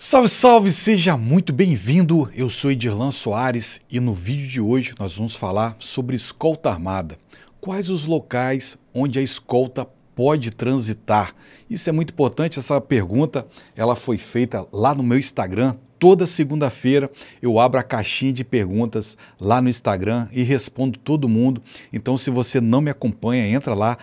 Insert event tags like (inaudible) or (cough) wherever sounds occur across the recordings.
Salve, salve! Seja muito bem-vindo! Eu sou Edirlan Soares e no vídeo de hoje nós vamos falar sobre escolta armada. Quais os locais onde a escolta pode transitar? Isso é muito importante, essa pergunta ela foi feita lá no meu Instagram, toda segunda-feira eu abro a caixinha de perguntas lá no Instagram e respondo todo mundo. Então, se você não me acompanha, entra lá,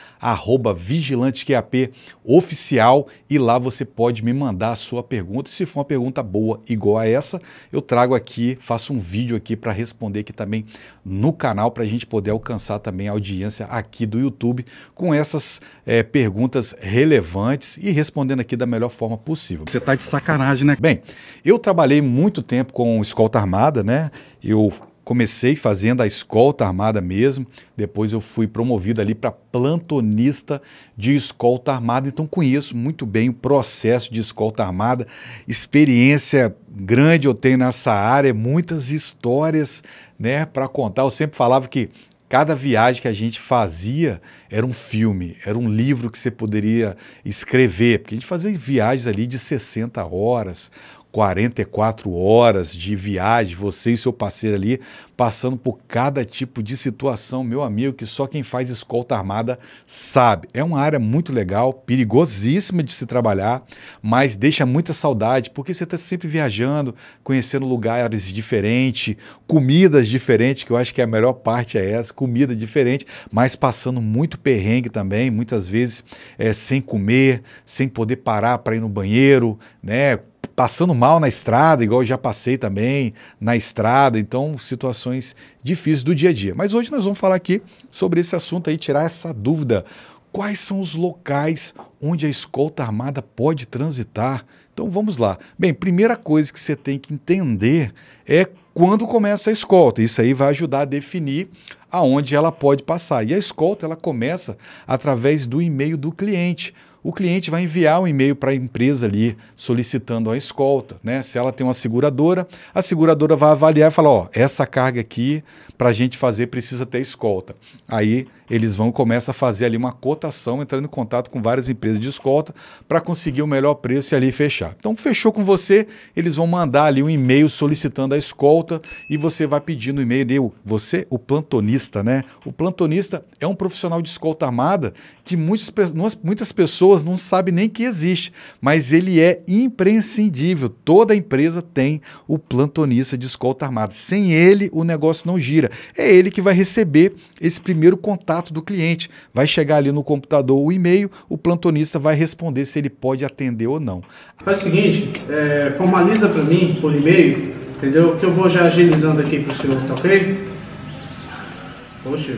VigilanteQAP oficial e lá você pode me mandar a sua pergunta. Se for uma pergunta boa igual a essa, eu trago aqui, faço um vídeo aqui para responder aqui também no canal para a gente poder alcançar também a audiência aqui do YouTube com essas é, perguntas relevantes e respondendo aqui da melhor forma possível. Você está de sacanagem, né? Bem, eu trabalho trabalhei muito tempo com escolta armada, né? Eu comecei fazendo a escolta armada mesmo, depois eu fui promovido ali para plantonista de escolta armada, então conheço muito bem o processo de escolta armada, experiência grande eu tenho nessa área, muitas histórias, né, para contar. Eu sempre falava que cada viagem que a gente fazia era um filme, era um livro que você poderia escrever, porque a gente fazia viagens ali de 60 horas, 44 horas de viagem, você e seu parceiro ali, passando por cada tipo de situação, meu amigo, que só quem faz escolta armada sabe. É uma área muito legal, perigosíssima de se trabalhar, mas deixa muita saudade, porque você está sempre viajando, conhecendo lugares diferentes, comidas diferentes, que eu acho que a melhor parte é essa, comida diferente, mas passando muito perrengue também, muitas vezes é, sem comer, sem poder parar para ir no banheiro, né? passando mal na estrada, igual eu já passei também na estrada, então situações difíceis do dia a dia. Mas hoje nós vamos falar aqui sobre esse assunto aí, tirar essa dúvida. Quais são os locais onde a escolta armada pode transitar? Então vamos lá. Bem, primeira coisa que você tem que entender é quando começa a escolta. Isso aí vai ajudar a definir aonde ela pode passar. E a escolta ela começa através do e-mail do cliente o cliente vai enviar um e-mail para a empresa ali solicitando a escolta, né? Se ela tem uma seguradora, a seguradora vai avaliar e falar, ó, essa carga aqui para a gente fazer precisa ter escolta. Aí eles vão começa a fazer ali uma cotação, entrando em contato com várias empresas de escolta para conseguir o melhor preço e ali fechar. Então fechou com você, eles vão mandar ali um e-mail solicitando a escolta e você vai pedindo o e-mail você, o plantonista, né? O plantonista é um profissional de escolta armada que muitas, muitas pessoas não sabem nem que existe, mas ele é imprescindível. Toda empresa tem o plantonista de escolta armada. Sem ele, o negócio não gira. É ele que vai receber esse primeiro contato contato do cliente. Vai chegar ali no computador o e-mail, o plantonista vai responder se ele pode atender ou não. Faz o seguinte, é, formaliza para mim por e-mail, entendeu? Que eu vou já agilizando aqui para o senhor, tá ok? Poxa.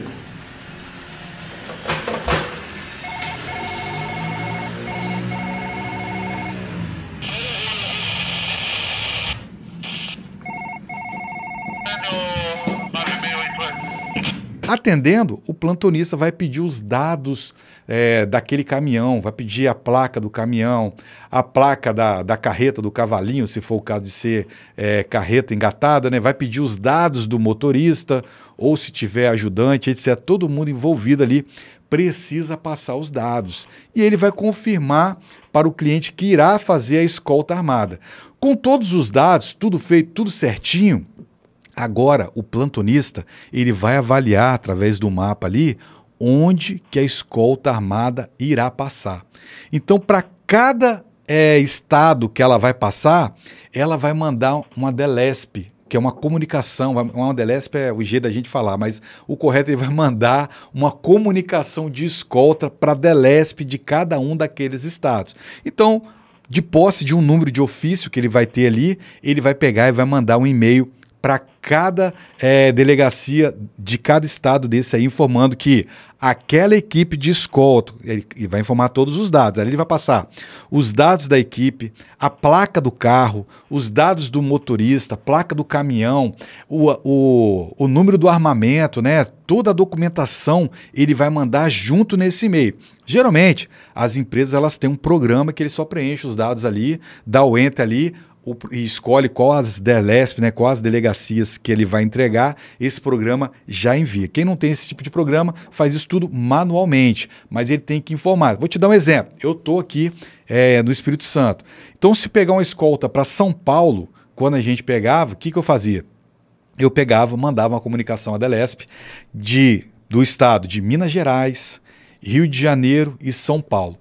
Atendendo, o plantonista vai pedir os dados é, daquele caminhão, vai pedir a placa do caminhão, a placa da, da carreta, do cavalinho, se for o caso de ser é, carreta engatada, né? vai pedir os dados do motorista, ou se tiver ajudante, etc. Todo mundo envolvido ali precisa passar os dados. E ele vai confirmar para o cliente que irá fazer a escolta armada. Com todos os dados, tudo feito, tudo certinho, Agora, o plantonista, ele vai avaliar através do mapa ali onde que a escolta armada irá passar. Então, para cada é, estado que ela vai passar, ela vai mandar uma DELESP, que é uma comunicação, uma DELESP é o jeito da gente falar, mas o correto é ele vai mandar uma comunicação de escolta para a DELESP de cada um daqueles estados. Então, de posse de um número de ofício que ele vai ter ali, ele vai pegar e vai mandar um e-mail para cada é, delegacia de cada estado desse aí, informando que aquela equipe de escolta, ele, ele vai informar todos os dados, ele vai passar os dados da equipe, a placa do carro, os dados do motorista, placa do caminhão, o, o, o número do armamento, né? Toda a documentação ele vai mandar junto nesse e-mail. Geralmente, as empresas elas têm um programa que ele só preenche os dados ali, dá o enter ali, e escolhe quais DELESP, né, quais delegacias que ele vai entregar, esse programa já envia. Quem não tem esse tipo de programa faz isso tudo manualmente, mas ele tem que informar. Vou te dar um exemplo. Eu estou aqui é, no Espírito Santo. Então, se pegar uma escolta para São Paulo, quando a gente pegava, o que, que eu fazia? Eu pegava, mandava uma comunicação à DELESP de, do estado de Minas Gerais, Rio de Janeiro e São Paulo.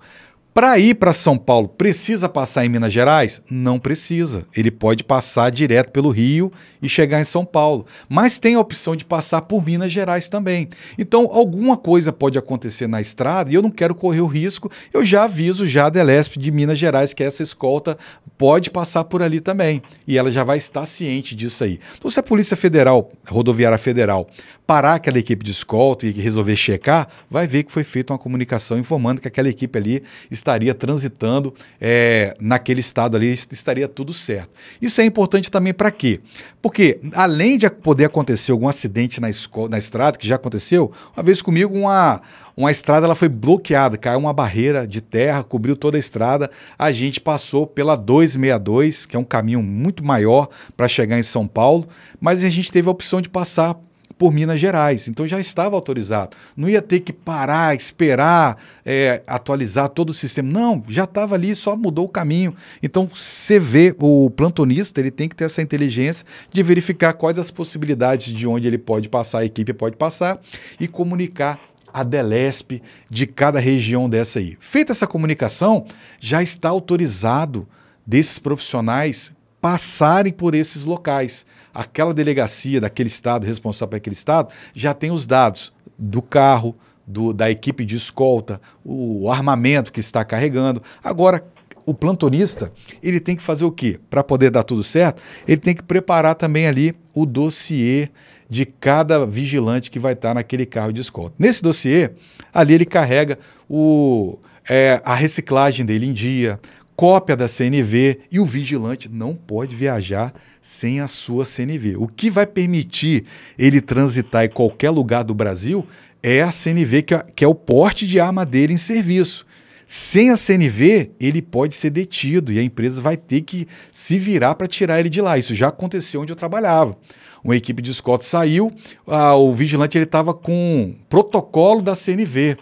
Para ir para São Paulo, precisa passar em Minas Gerais? Não precisa. Ele pode passar direto pelo Rio e chegar em São Paulo. Mas tem a opção de passar por Minas Gerais também. Então, alguma coisa pode acontecer na estrada e eu não quero correr o risco. Eu já aviso já a Delesp de Minas Gerais que essa escolta pode passar por ali também. E ela já vai estar ciente disso aí. Então, se a Polícia Federal, Rodoviária Federal, parar aquela equipe de escolta e resolver checar, vai ver que foi feita uma comunicação informando que aquela equipe ali está estaria transitando é, naquele estado ali, estaria tudo certo. Isso é importante também para quê? Porque além de poder acontecer algum acidente na, escola, na estrada, que já aconteceu, uma vez comigo uma, uma estrada ela foi bloqueada, caiu uma barreira de terra, cobriu toda a estrada. A gente passou pela 262, que é um caminho muito maior para chegar em São Paulo, mas a gente teve a opção de passar por Minas Gerais. Então já estava autorizado. Não ia ter que parar, esperar é, atualizar todo o sistema. Não, já estava ali, só mudou o caminho. Então você vê, o plantonista ele tem que ter essa inteligência de verificar quais as possibilidades de onde ele pode passar, a equipe pode passar e comunicar a DELESP de cada região dessa aí. Feita essa comunicação, já está autorizado desses profissionais passarem por esses locais. Aquela delegacia daquele estado, responsável por aquele estado, já tem os dados do carro, do, da equipe de escolta, o armamento que está carregando. Agora, o plantonista, ele tem que fazer o quê? Para poder dar tudo certo, ele tem que preparar também ali o dossiê de cada vigilante que vai estar tá naquele carro de escolta. Nesse dossiê, ali ele carrega o, é, a reciclagem dele em dia, cópia da CNV e o vigilante não pode viajar sem a sua CNV. O que vai permitir ele transitar em qualquer lugar do Brasil é a CNV, é, que é, o porte de arma dele em serviço. Sem a CNV, ele pode ser detido e a empresa vai ter que se virar para tirar ele de lá. Isso já aconteceu onde eu trabalhava. Uma equipe de escolta saiu, a, o vigilante ele estava com um protocolo da CNV.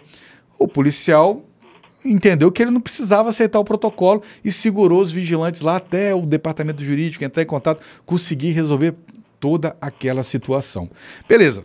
O policial entendeu que ele não precisava aceitar o protocolo e segurou os vigilantes lá até o departamento jurídico entrar em contato, conseguir resolver toda aquela situação. Beleza.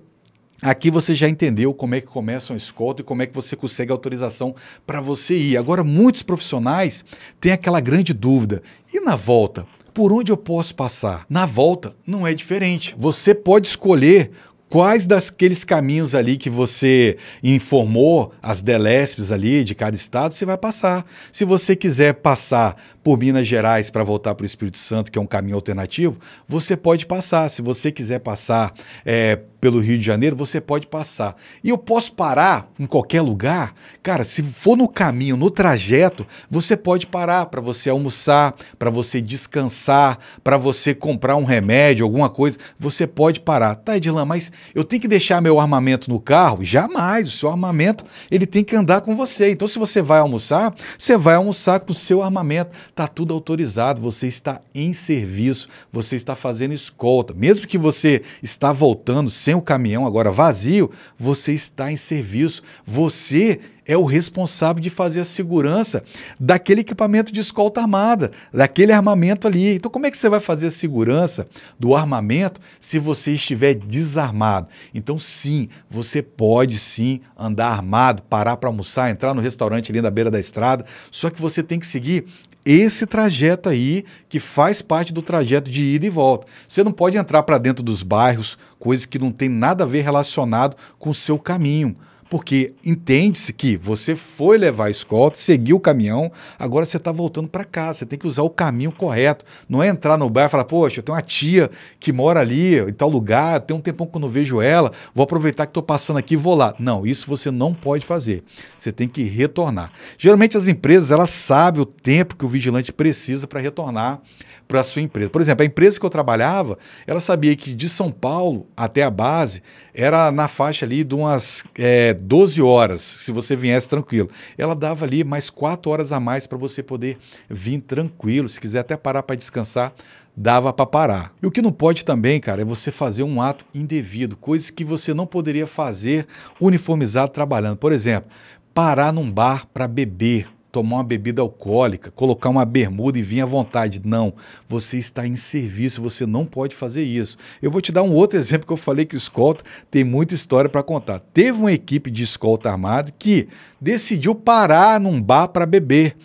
Aqui você já entendeu como é que começa um escolta e como é que você consegue autorização para você ir. Agora, muitos profissionais têm aquela grande dúvida. E na volta? Por onde eu posso passar? Na volta não é diferente. Você pode escolher Quais daqueles caminhos ali que você informou, as DELESPs ali de cada estado, você vai passar? Se você quiser passar por Minas Gerais para voltar para o Espírito Santo, que é um caminho alternativo, você pode passar. Se você quiser passar é, pelo Rio de Janeiro, você pode passar. E eu posso parar em qualquer lugar? Cara, se for no caminho, no trajeto, você pode parar para você almoçar, para você descansar, para você comprar um remédio, alguma coisa. Você pode parar. Tá, Edilan, mas eu tenho que deixar meu armamento no carro? Jamais. O seu armamento, ele tem que andar com você. Então, se você vai almoçar, você vai almoçar com o seu armamento. Tá tudo autorizado, você está em serviço, você está fazendo escolta. Mesmo que você está voltando sem sem o caminhão agora vazio, você está em serviço. Você é o responsável de fazer a segurança daquele equipamento de escolta armada, daquele armamento ali. Então, como é que você vai fazer a segurança do armamento se você estiver desarmado? Então, sim, você pode sim andar armado, parar para almoçar, entrar no restaurante ali na beira da estrada, só que você tem que seguir esse trajeto aí que faz parte do trajeto de ida e volta. Você não pode entrar para dentro dos bairros, coisas que não tem nada a ver relacionado com o seu caminho. Porque entende-se que você foi levar a escolta, seguiu o caminhão, agora você está voltando para casa, você tem que usar o caminho correto. Não é entrar no bairro e falar, poxa, eu tenho uma tia que mora ali, em tal lugar, tem um tempão que eu não vejo ela, vou aproveitar que estou passando aqui e vou lá. Não, isso você não pode fazer. Você tem que retornar. Geralmente as empresas, elas sabem o tempo que o vigilante precisa para retornar para a sua empresa. Por exemplo, a empresa que eu trabalhava, ela sabia que de São Paulo até a base era na faixa ali de umas é, 12 horas, se você viesse tranquilo. Ela dava ali mais 4 horas a mais para você poder vir tranquilo, se quiser até parar para descansar, dava para parar. E o que não pode também, cara, é você fazer um ato indevido, coisas que você não poderia fazer uniformizado trabalhando. Por exemplo, parar num bar para beber tomar uma bebida alcoólica, colocar uma bermuda e vir à vontade. Não, você está em serviço, você não pode fazer isso. Eu vou te dar um outro exemplo que eu falei que o escolta tem muita história para contar. Teve uma equipe de escolta armada que decidiu parar num bar para beber.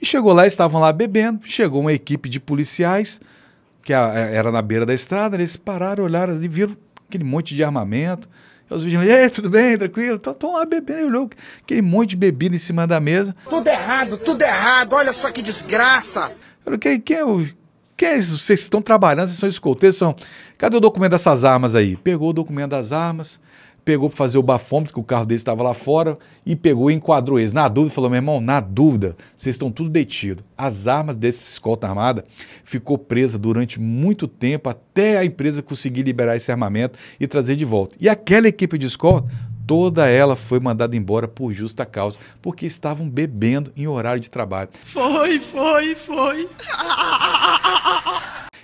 E chegou lá, estavam lá bebendo, chegou uma equipe de policiais, que era na beira da estrada, né? eles pararam, olharam ali, viram aquele monte de armamento, os vigilantes, tudo bem, tranquilo? Estão lá bebendo, olhou aquele monte de bebida em cima da mesa. Tudo errado, tudo errado, olha só que desgraça. Eu falei, quem, quem é o... Quem é isso? Vocês estão trabalhando, vocês são escolteiros, são... Cadê o documento dessas armas aí? Pegou o documento das armas, pegou para fazer o bafômetro, que o carro dele estava lá fora, e pegou e enquadrou eles. Na dúvida, falou: meu irmão, na dúvida, vocês estão tudo detidos. As armas desse escolta armada ficou presa durante muito tempo até a empresa conseguir liberar esse armamento e trazer de volta. E aquela equipe de escolta toda ela foi mandada embora por justa causa, porque estavam bebendo em horário de trabalho. Foi, foi, foi.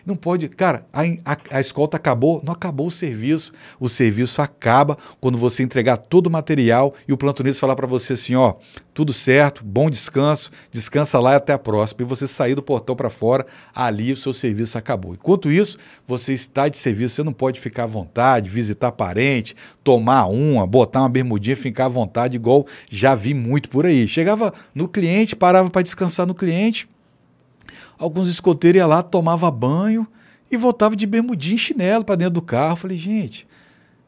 Não pode. Cara, a, a, a escolta acabou, não acabou o serviço. O serviço acaba quando você entregar todo o material e o plantonista falar para você assim: ó, tudo certo, bom descanso, descansa lá e até a próxima. E você sair do portão para fora, ali o seu serviço acabou. Enquanto isso, você está de serviço, você não pode ficar à vontade, visitar parente, tomar uma, botar uma bermudinha, ficar à vontade, igual já vi muito por aí. Chegava no cliente, parava para descansar no cliente alguns escoteiros iam lá, tomava banho e voltava de bermudinha e chinelo para dentro do carro. Falei, gente,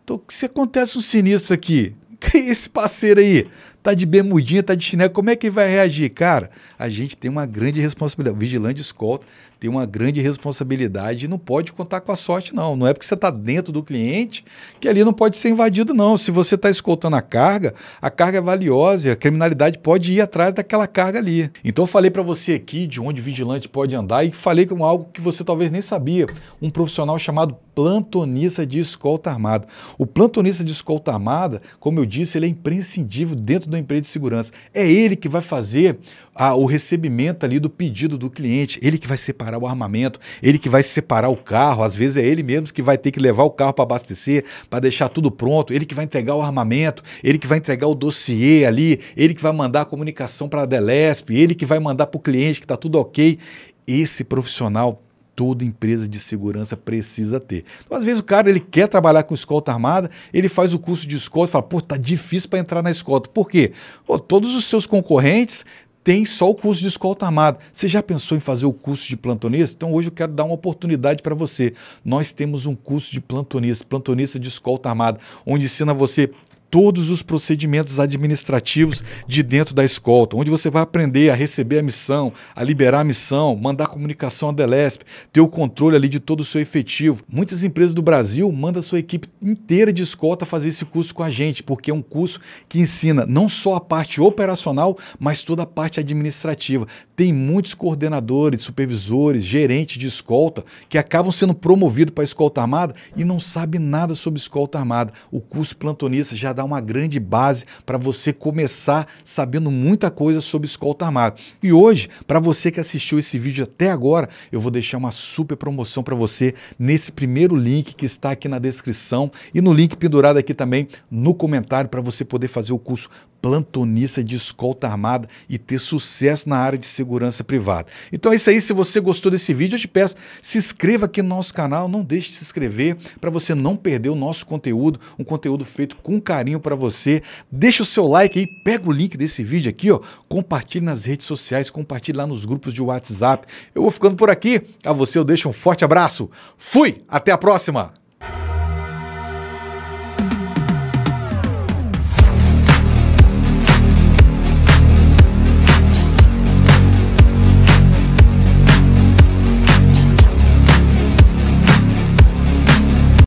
então, se acontece um sinistro aqui, (laughs) quem é esse parceiro aí? tá de bermudinha, tá de chinelo, como é que ele vai reagir? Cara, a gente tem uma grande responsabilidade. O vigilante escolta tem uma grande responsabilidade e não pode contar com a sorte, não. Não é porque você está dentro do cliente que ali não pode ser invadido, não. Se você está escoltando a carga, a carga é valiosa e a criminalidade pode ir atrás daquela carga ali. Então eu falei para você aqui de onde o vigilante pode andar e falei com algo que você talvez nem sabia. Um profissional chamado plantonista de escolta armada. O plantonista de escolta armada, como eu disse, ele é imprescindível dentro do da empresa de segurança. É ele que vai fazer a, o recebimento ali do pedido do cliente, ele que vai separar o armamento, ele que vai separar o carro, às vezes é ele mesmo que vai ter que levar o carro para abastecer, para deixar tudo pronto, ele que vai entregar o armamento, ele que vai entregar o dossiê ali, ele que vai mandar a comunicação para a Delesp, ele que vai mandar para o cliente que está tudo ok. Esse profissional toda empresa de segurança precisa ter. Então, às vezes o cara ele quer trabalhar com escolta armada, ele faz o curso de escolta e fala, pô, tá difícil para entrar na escolta. Por quê? Pô, todos os seus concorrentes tem só o curso de escolta armada. Você já pensou em fazer o curso de plantonista? Então hoje eu quero dar uma oportunidade para você. Nós temos um curso de plantonista, plantonista de escolta armada, onde ensina você todos os procedimentos administrativos de dentro da escolta, onde você vai aprender a receber a missão, a liberar a missão, mandar comunicação à Delesp, ter o controle ali de todo o seu efetivo. Muitas empresas do Brasil mandam a sua equipe inteira de escolta fazer esse curso com a gente, porque é um curso que ensina não só a parte operacional, mas toda a parte administrativa. Tem muitos coordenadores, supervisores, gerentes de escolta que acabam sendo promovidos para a escolta armada e não sabem nada sobre escolta armada. O curso plantonista já dar uma grande base para você começar sabendo muita coisa sobre escolta armada. E hoje, para você que assistiu esse vídeo até agora, eu vou deixar uma super promoção para você nesse primeiro link que está aqui na descrição e no link pendurado aqui também no comentário para você poder fazer o curso plantonista de escolta armada e ter sucesso na área de segurança privada. Então é isso aí, se você gostou desse vídeo, eu te peço, se inscreva aqui no nosso canal, não deixe de se inscrever para você não perder o nosso conteúdo, um conteúdo feito com carinho para você. Deixa o seu like aí, pega o link desse vídeo aqui, ó, compartilhe nas redes sociais, compartilhe lá nos grupos de WhatsApp. Eu vou ficando por aqui, a você eu deixo um forte abraço. Fui, até a próxima.